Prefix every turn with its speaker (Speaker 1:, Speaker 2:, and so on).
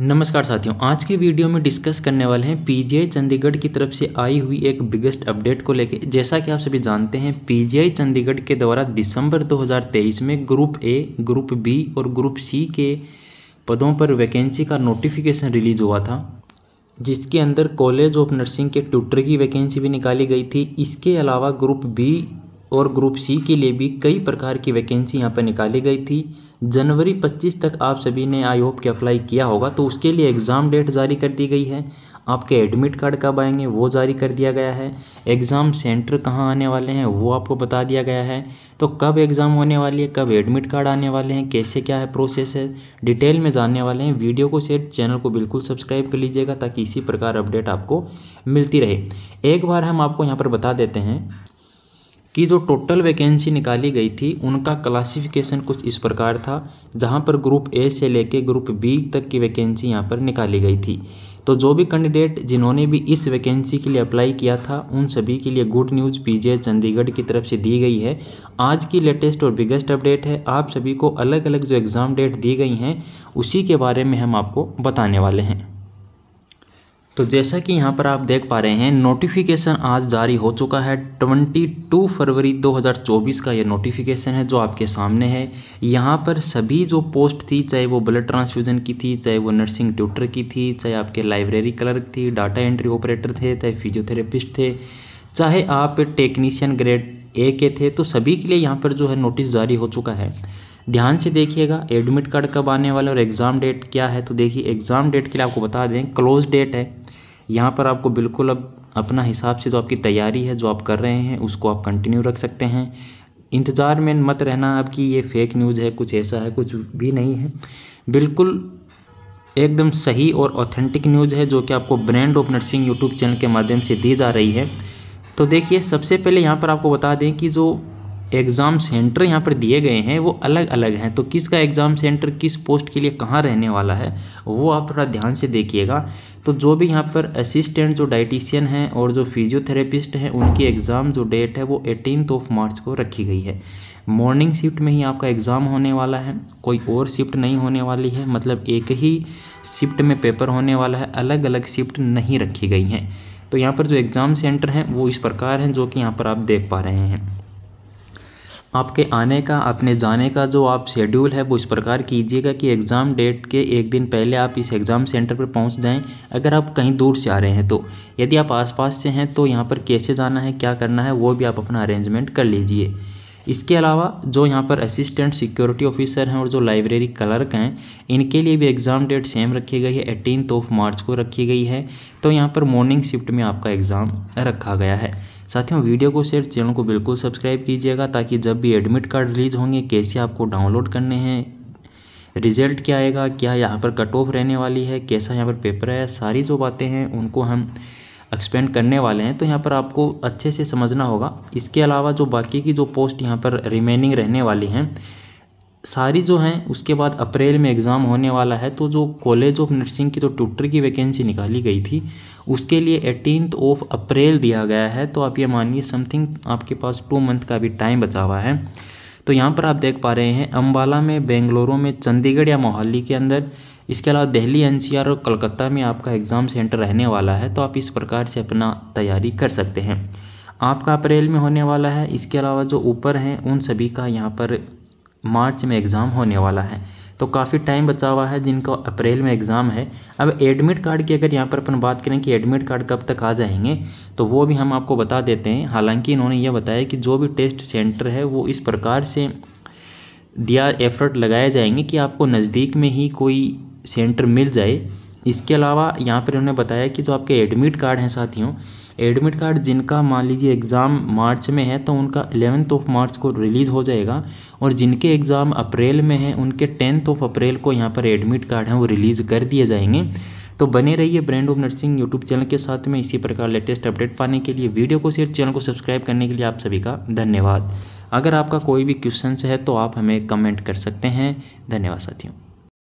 Speaker 1: नमस्कार साथियों आज की वीडियो में डिस्कस करने वाले हैं पीजीआई चंडीगढ़ की तरफ से आई हुई एक बिगेस्ट अपडेट को लेकर जैसा कि आप सभी जानते हैं पीजीआई चंडीगढ़ के द्वारा दिसंबर 2023 में ग्रुप ए ग्रुप बी और ग्रुप सी के पदों पर वैकेंसी का नोटिफिकेशन रिलीज हुआ था जिसके अंदर कॉलेज ऑफ नर्सिंग के ट्यूटर की वैकेंसी भी निकाली गई थी इसके अलावा ग्रुप बी और ग्रुप सी के लिए भी कई प्रकार की वैकेंसी यहाँ पर निकाली गई थी जनवरी 25 तक आप सभी ने आई होप के अप्लाई किया होगा तो उसके लिए एग्ज़ाम डेट जारी कर दी गई है आपके एडमिट कार्ड कब आएंगे वो जारी कर दिया गया है एग्ज़ाम सेंटर कहाँ आने वाले हैं वो आपको बता दिया गया है तो कब एग्ज़ाम होने वाली है कब एडमिट कार्ड आने वाले हैं कैसे क्या है प्रोसेस है डिटेल में जानने वाले हैं वीडियो को शेयर चैनल को बिल्कुल सब्सक्राइब कर लीजिएगा ताकि इसी प्रकार अपडेट आपको मिलती रहे एक बार हम आपको यहाँ पर बता देते हैं कि जो टोटल वैकेंसी निकाली गई थी उनका क्लासिफिकेशन कुछ इस प्रकार था जहाँ पर ग्रुप ए से लेके ग्रुप बी तक की वैकेंसी यहाँ पर निकाली गई थी तो जो भी कैंडिडेट जिन्होंने भी इस वैकेंसी के लिए अप्लाई किया था उन सभी के लिए गुड न्यूज़ पीजे चंडीगढ़ की तरफ से दी गई है आज की लेटेस्ट और बिगेस्ट अपडेट है आप सभी को अलग अलग जो एग्ज़ाम डेट दी गई हैं उसी के बारे में हम आपको बताने वाले हैं तो जैसा कि यहाँ पर आप देख पा रहे हैं नोटिफिकेशन आज जारी हो चुका है 22 फरवरी 2024 का ये नोटिफिकेशन है जो आपके सामने है यहाँ पर सभी जो पोस्ट थी चाहे वो ब्लड ट्रांसफ्यूज़न की थी चाहे वो नर्सिंग ट्यूटर की थी चाहे आपके लाइब्रेरी क्लर्क थी डाटा एंट्री ऑपरेटर थे चाहे फिजियोथेरेपिस्ट थे चाहे आप टेक्नीशियन ग्रेड ए के थे तो सभी के लिए यहाँ पर जो है नोटिस जारी हो चुका है ध्यान से देखिएगा एडमिट कार्ड कब आने वाला और एग्ज़ाम डेट क्या है तो देखिए एग्ज़ाम डेट के लिए आपको बता दें क्लोज डेट है यहाँ पर आपको बिल्कुल अब अपना हिसाब से जो आपकी तैयारी है जो आप कर रहे हैं उसको आप कंटिन्यू रख सकते हैं इंतज़ार में मत रहना अब कि ये फेक न्यूज़ है कुछ ऐसा है कुछ भी नहीं है बिल्कुल एकदम सही और ऑथेंटिक न्यूज़ है जो कि आपको brand of nursing YouTube channel के माध्यम से दी जा रही है तो देखिए सबसे पहले यहाँ पर आपको बता दें कि जो एग्ज़ाम सेंटर यहाँ पर दिए गए हैं वो अलग अलग हैं तो किसका एग्ज़ाम सेंटर किस पोस्ट के लिए कहाँ रहने वाला है वो आप थोड़ा ध्यान से देखिएगा तो जो भी यहाँ पर असिस्टेंट जो डाइटिशियन हैं और जो फिजियोथेरेपिस्ट हैं उनकी एग्ज़ाम जो डेट है वो एटीनथ ऑफ मार्च को रखी गई है मॉर्निंग शिफ्ट में ही आपका एग्ज़ाम होने वाला है कोई और शिफ्ट नहीं होने वाली है मतलब एक ही शिफ्ट में पेपर होने वाला है अलग अलग शिफ्ट नहीं रखी गई हैं तो यहाँ पर जो एग्ज़ाम सेंटर हैं वो इस प्रकार हैं जो कि यहाँ पर आप देख पा रहे हैं आपके आने का अपने जाने का जो आप शेड्यूल है वो इस प्रकार कीजिएगा कि एग्ज़ाम डेट के एक दिन पहले आप इस एग्ज़ाम सेंटर पर पहुंच जाएं अगर आप कहीं दूर से आ रहे हैं तो यदि आप आसपास से हैं तो यहाँ पर कैसे जाना है क्या करना है वो भी आप अपना अरेंजमेंट कर लीजिए इसके अलावा जो यहाँ पर असिस्टेंट सिक्योरिटी ऑफिसर हैं और जो लाइब्रेरी क्लर्क हैं इनके लिए भी एग्ज़ाम डेट सेम रखी गई है एटीनथ ऑफ मार्च को रखी गई है तो यहाँ पर मॉर्निंग शिफ्ट में आपका एग्ज़ाम रखा गया है साथियों वीडियो को शेयर चैनल को बिल्कुल सब्सक्राइब कीजिएगा ताकि जब भी एडमिट कार्ड रिलीज होंगे कैसे आपको डाउनलोड करने हैं रिजल्ट क्या आएगा क्या यहाँ पर कट ऑफ रहने वाली है कैसा यहाँ पर पेपर है सारी जो बातें हैं उनको हम एक्सपेंड करने वाले हैं तो यहाँ पर आपको अच्छे से समझना होगा इसके अलावा जो बाकी की जो पोस्ट यहाँ पर रिमेनिंग रहने वाली हैं सारी जो हैं उसके बाद अप्रैल में एग्ज़ाम होने वाला है तो जो कॉलेज ऑफ नर्सिंग की जो ट्यूटर की वैकेंसी निकाली गई थी उसके लिए एटीनथ ऑफ अप्रैल दिया गया है तो आप ये मानिए समथिंग आपके पास टू मंथ का भी टाइम बचा हुआ है तो यहाँ पर आप देख पा रहे हैं अम्बाला में बेंगलुरु में चंडीगढ़ या मोहाली के अंदर इसके अलावा दिल्ली एन और कलकत्ता में आपका एग्ज़ाम सेंटर रहने वाला है तो आप इस प्रकार से अपना तैयारी कर सकते हैं आपका अप्रैल में होने वाला है इसके अलावा जो ऊपर हैं उन सभी का यहाँ पर मार्च में एग्ज़ाम होने वाला है तो काफ़ी टाइम बचा हुआ है जिनका अप्रैल में एग्ज़ाम है अब एडमिट कार्ड की अगर यहाँ पर अपन बात करें कि एडमिट कार्ड कब तक आ जाएंगे तो वो भी हम आपको बता देते हैं हालांकि इन्होंने ये बताया कि जो भी टेस्ट सेंटर है वो इस प्रकार से दिया एफर्ट लगाए जाएंगे कि आपको नज़दीक में ही कोई सेंटर मिल जाए इसके अलावा यहाँ पर उन्होंने बताया कि जो आपके एडमिट कार्ड हैं साथियों एडमिट कार्ड जिनका मान लीजिए एग्ज़ाम मार्च में है तो उनका एलेवंथ ऑफ मार्च को रिलीज़ हो जाएगा और जिनके एग्ज़ाम अप्रैल में हैं उनके टेंथ ऑफ अप्रैल को यहाँ पर एडमिट कार्ड हैं वो रिलीज़ कर दिए जाएंगे तो बने रहिए brand of nursing YouTube channel के साथ में इसी प्रकार लेटेस्ट अपडेट पाने के लिए वीडियो को शेयर चैनल को सब्सक्राइब करने के लिए आप सभी का धन्यवाद अगर आपका कोई भी क्वेश्चन है तो आप हमें कमेंट कर सकते हैं धन्यवाद साथियों